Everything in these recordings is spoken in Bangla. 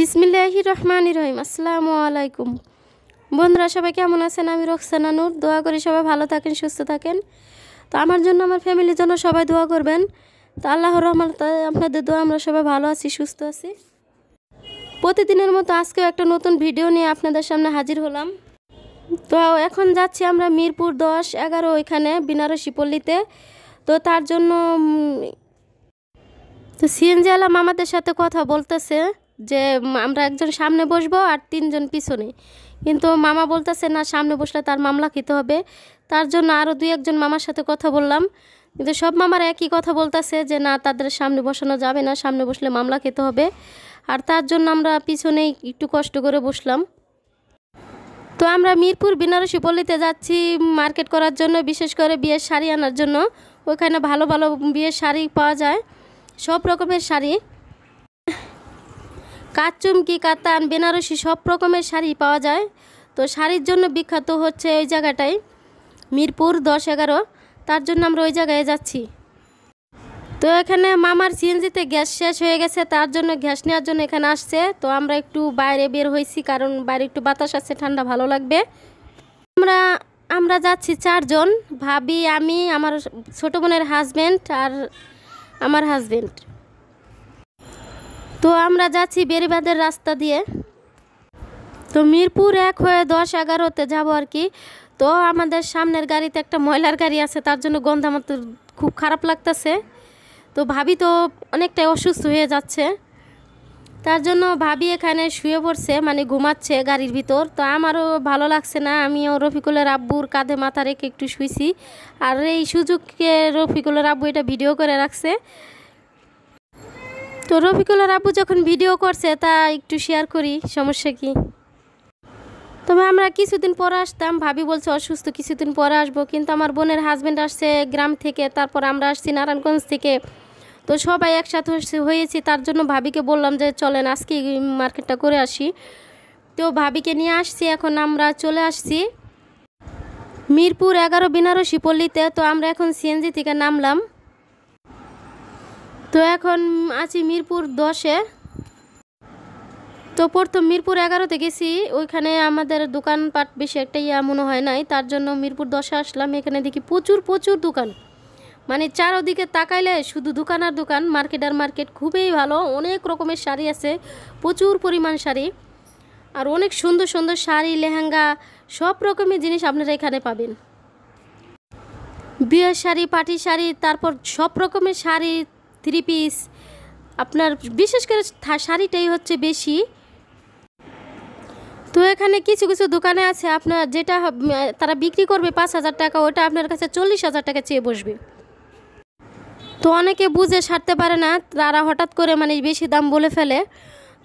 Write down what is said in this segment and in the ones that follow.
বিসমিল্লাহি রহমান রহিম আসসালামু আলাইকুম বন্ধুরা সবাই কেমন আছেন আমি রোকসানা নূর দোয়া করি সবাই ভালো থাকেন সুস্থ থাকেন তো আমার জন্য আমার ফ্যামিলির জন্য সবাই দোয়া করবেন তো আল্লাহ রহমান আপনাদের দোয়া আমরা সবাই ভালো আছি সুস্থ আছি প্রতিদিনের মতো আজকেও একটা নতুন ভিডিও নিয়ে আপনাদের সামনে হাজির হলাম তো এখন যাচ্ছি আমরা মিরপুর দশ এগারো ওইখানে বিনারসি পল্লীতে তো তার জন্য তো সিএনজি আলাম আমাদের সাথে কথা বলতেছে যে আমরা একজন সামনে বসবো আর তিনজন পিছনে কিন্তু মামা বলতেছে না সামনে বসলে তার মামলা খেতে হবে তার জন্য আরও দুই একজন মামার সাথে কথা বললাম কিন্তু সব মামারা একই কথা বলতেছে যে না তাদের সামনে বসানো যাবে না সামনে বসলে মামলা খেতে হবে আর তার জন্য আমরা পিছনেই একটু কষ্ট করে বসলাম তো আমরা মিরপুর বেনারসি পল্লীতে যাচ্ছি মার্কেট করার জন্য বিশেষ করে বিয়ের শাড়ি আনার জন্য ওখানে ভালো ভালো বিয়ের শাড়ি পাওয়া যায় সব রকমের শাড়ি কাজ চুমকি কাতান বেনারসি সব রকমের শাড়ি পাওয়া যায় তো শাড়ির জন্য বিখ্যাত হচ্ছে ওই জায়গাটায় মিরপুর দশ এগারো তার জন্য আমরা ওই জায়গায় যাচ্ছি তো এখানে মামার সিএনজিতে গ্যাস শেষ হয়ে গেছে তার জন্য গ্যাস নেওয়ার জন্য এখানে আসছে তো আমরা একটু বাইরে বের হয়েছি কারণ বাইরে একটু বাতাস আসছে ঠান্ডা ভালো লাগবে আমরা আমরা যাচ্ছি চারজন ভাবি আমি আমার ছোটো বোনের হাজব্যান্ড আর আমার হাজব্যান্ড তো আমরা যাচ্ছি বেরিবাদের রাস্তা দিয়ে তো মিরপুর এক হয়ে দশ এগারোতে যাবো আর কি তো আমাদের সামনের গাড়িতে একটা ময়লার গাড়ি আছে তার জন্য গন্ধ আমার তো খুব খারাপ লাগতেছে তো ভাবি তো অনেকটাই অসুস্থ হয়ে যাচ্ছে তার জন্য ভাবি এখানে শুয়ে পড়ছে মানে ঘুমাচ্ছে গাড়ির ভিতর তো আমারও ভালো লাগছে না আমিও রফিকুলের আব্বুর কাঁধে মাথা রেখে একটু শুইছি আর এই সুযোগকে রফিকুলের আব্বু এটা ভিডিও করে রাখছে তো রফিকুলের আপু যখন ভিডিও করছে তা একটু শেয়ার করি সমস্যা কি তবে আমরা কিছুদিন পরে আসতাম ভাবি বলছে অসুস্থ কিছুদিন পরে আসবো কিন্তু আমার বোনের হাজব্যান্ড আসছে গ্রাম থেকে তারপর আমরা আসছি নারায়ণগঞ্জ থেকে তো সবাই একসাথে হয়েছি তার জন্য ভাবিকে বললাম যে চলেন আজকে মার্কেটটা করে আসি তো ভাবিকে নিয়ে আসছি এখন আমরা চলে আসছি মিরপুর এগারো বেনারসি পল্লীতে তো আমরা এখন সিএনজি থেকে নামলাম তো এখন আছি মিরপুর দশে তো প্রথম মিরপুর এগারোতে গেছি ওইখানে আমাদের দোকানপাট বেশি একটা ইয়া মনে হয় নাই তার জন্য মিরপুর দশে আসলাম এখানে দেখি প্রচুর প্রচুর দোকান মানে চারোদিকে তাকাইলে শুধু দোকান আর দোকান মার্কেট আর মার্কেট খুবই ভালো অনেক রকমের শাড়ি আছে প্রচুর পরিমাণ শাড়ি আর অনেক সুন্দর সুন্দর শাড়ি লেহেঙ্গা সব রকমের জিনিস আপনারা এখানে পাবেন বিয়ের শাড়ি পাটি শাড়ি তারপর সব রকমের শাড়ি থ্রি পিস আপনার বিশেষ করে শাড়িটাই হচ্ছে বেশি তো এখানে কিছু কিছু দোকানে আছে আপনার যেটা তারা বিক্রি করবে পাঁচ হাজার টাকা ওটা আপনার কাছে চল্লিশ হাজার টাকা চেয়ে বসবে তো অনেকে বুঝে সারতে পারে না তারা হঠাৎ করে মানে বেশি দাম বলে ফেলে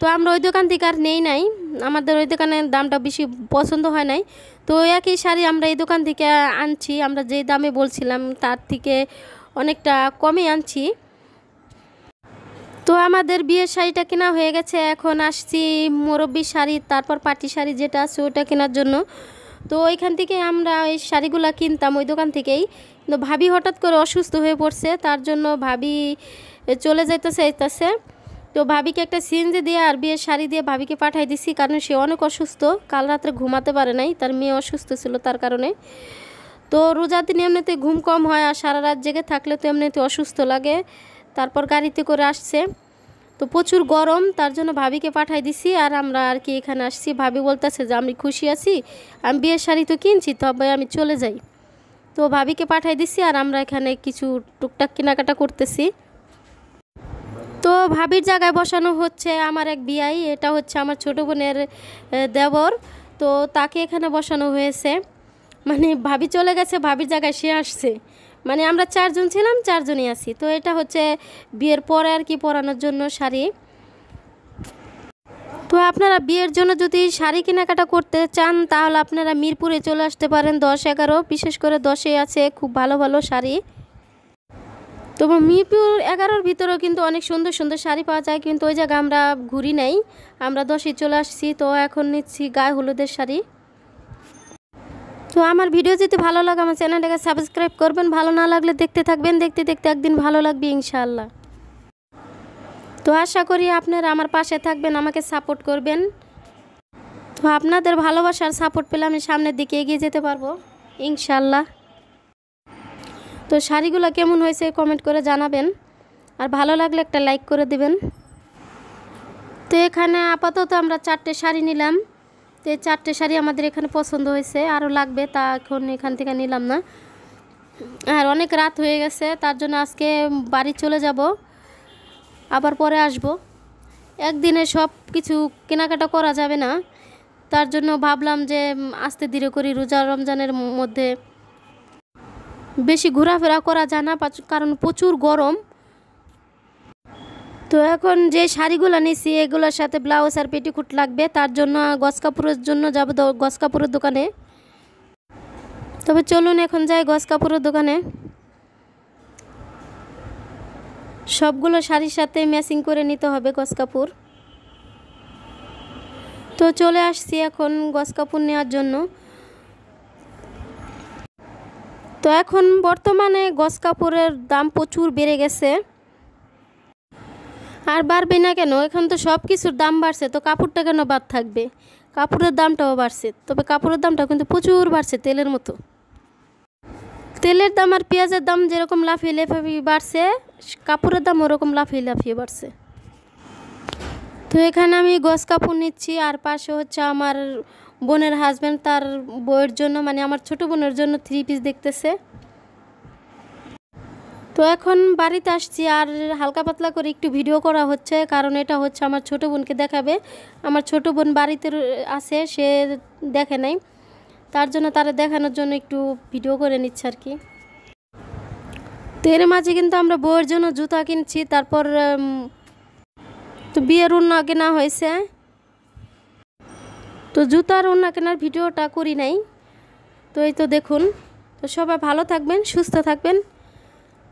তো আমরা ওই দোকান থেকে আর নেই নাই আমাদের ওই দোকানের দামটা বেশি পছন্দ হয় নাই তো একই শাড়ি আমরা এই দোকান থেকে আনছি আমরা যে দামে বলছিলাম তার থেকে অনেকটা কমে আনছি তো আমাদের বিয়ের শাড়িটা কেনা হয়ে গেছে এখন আসছি মুরব্বী শাড়ি তারপর পাটি শাড়ি যেটা আছে ওটা কেনার জন্য তো ওইখান থেকে আমরা ওই শাড়িগুলো কিনতাম ওই দোকান থেকেই কিন্তু ভাবি হঠাৎ করে অসুস্থ হয়ে পড়ছে তার জন্য ভাবি চলে যাইতেছে আইতেছে তো ভাবিকে একটা সিনজে দিয়ে আর বিয়ের শাড়ি দিয়ে ভাবিকে পাঠাই দিছি কারণ সে অনেক অসুস্থ কাল রাত্রে ঘুমাতে পারে নাই তার মেয়ে অসুস্থ ছিল তার কারণে তো রোজাতে এমনিতে ঘুম কম হয় আর সারা রাত জেগে থাকলে তো এমনিতে অসুস্থ লাগে তারপর গাড়িতে করে আসছে তো প্রচুর গরম তার জন্য ভাবিকে পাঠাই দিছি আর আমরা আর কি এখানে আসছি ভাবি বলতেছে যে আমি খুশি আছি আমি বিয়ের শাড়ি তো কিনছি তবে আমি চলে যাই তো ভাবিকে পাঠাই দিছি আর আমরা এখানে কিছু টুকটাক কেনাকাটা করতেছি তো ভাবির জায়গায় বসানো হচ্ছে আমার এক বিয়াই এটা হচ্ছে আমার ছোটো বোনের দেবর তো তাকে এখানে বসানো হয়েছে মানে ভাবি চলে গেছে ভাবির জায়গায় সে আসছে মানে আমরা চারজন ছিলাম চারজনই আছি তো এটা হচ্ছে বিয়ের পরে আর কি পরানোর জন্য শাড়ি তো আপনারা বিয়ের জন্য যদি শাড়ি কেনাকাটা করতে চান তাহলে আপনারা মিরপুরে চলে আসতে পারেন দশ এগারো বিশেষ করে দশে আছে খুব ভালো ভালো শাড়ি তো মিরপুর এগারোর ভিতরেও কিন্তু অনেক সুন্দর সুন্দর শাড়ি পাওয়া যায় কিন্তু ওই জায়গা আমরা ঘুরি নাই আমরা দশে চলে আসছি তো এখন নিচ্ছি গায়ে হলুদের শাড়ি তো আমার ভিডিও যদি ভালো লাগে আমার চ্যানেলটাকে সাবস্ক্রাইব করবেন ভালো না লাগলে দেখতে থাকবেন দেখতে দেখতে একদিন ভালো লাগবে ইনশাল্লাহ তো আশা করি আপনারা আমার পাশে থাকবেন আমাকে সাপোর্ট করবেন তো আপনাদের ভালোবাসার সাপোর্ট পেলে আমি সামনের দিকে এগিয়ে যেতে পারবো ইনশাল্লাহ তো শাড়িগুলো কেমন হয়েছে কমেন্ট করে জানাবেন আর ভালো লাগলে একটা লাইক করে দিবেন তো এখানে আপাতত আমরা চারটে শাড়ি নিলাম তো চারটে শাড়ি আমাদের এখানে পছন্দ হয়েছে আরও লাগবে তা এখন এখান থেকে নিলাম না আর অনেক রাত হয়ে গেছে তার জন্য আজকে বাড়ি চলে যাব আবার পরে আসব একদিনে সব কিছু কেনাকাটা করা যাবে না তার জন্য ভাবলাম যে আসতে ধীরে করি রোজা রমজানের মধ্যে বেশি ঘোরাফেরা করা যায় না কারণ প্রচুর গরম তো এখন যে শাড়িগুলো নিছি এগুলোর সাথে ব্লাউজ আর পেটিকুট লাগবে তার জন্য গস কাপড়ের জন্য যাবো গস কাপড়ের দোকানে তবে চলুন এখন যাই গস কাপড়ের দোকানে সবগুলো শাড়ির সাথে ম্যাচিং করে নিতে হবে গস কাপড় তো চলে আসছি এখন গস কাপড় নেওয়ার জন্য তো এখন বর্তমানে গস কাপড়ের দাম প্রচুর বেড়ে গেছে আর বাড়বে না কেন এখন তো সব কিছুর দাম বাড়ছে তো কাপড়টা কেন বাদ থাকবে কাপড়ের দামটাও বাড়ছে তবে কাপড়ের দামটাও কিন্তু প্রচুর বাড়ছে তেলের মতো তেলের দাম আর পেঁয়াজের দাম যেরকম লাফিয়ে লাফিয়ে বাড়ছে কাপড়ের দাম ওরকম লাফিয়ে লাফিয়ে বাড়ছে তো এখানে আমি গস কাপড় নিচ্ছি আর পাশে হচ্ছে আমার বোনের হাজব্যান্ড তার বউয়ের জন্য মানে আমার ছোট বোনের জন্য থ্রি পিস দেখতেছে তো এখন বাড়িতে আসছি আর হালকা পাতলা করে একটু ভিডিও করা হচ্ছে কারণ এটা হচ্ছে আমার ছোট বোনকে দেখাবে আমার ছোট বোন বাড়িতে আছে সে দেখে নাই তার জন্য তারা দেখানোর জন্য একটু ভিডিও করে নিচ্ছে আর কি তো এর মাঝে কিন্তু আমরা বউয়ের জন্য জুতা কিনছি তারপর তো বিয়ের উন্না কেনা হয়েছে তো জুতার উন্না কেনার ভিডিওটা করি নাই তো এই তো দেখুন তো সবাই ভালো থাকবেন সুস্থ থাকবেন